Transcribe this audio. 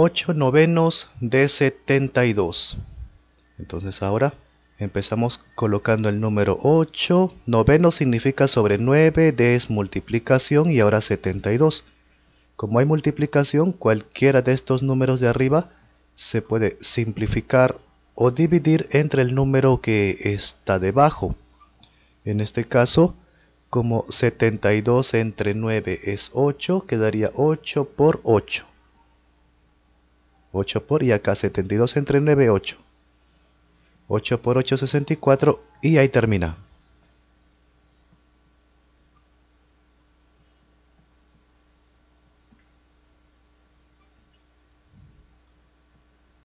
8 novenos de 72. Entonces ahora empezamos colocando el número 8. Noveno significa sobre 9, de multiplicación y ahora 72. Como hay multiplicación, cualquiera de estos números de arriba se puede simplificar o dividir entre el número que está debajo. En este caso, como 72 entre 9 es 8, quedaría 8 por 8. 8 por y acá 72 entre 9, 8. 8 por 8, 64 y ahí termina.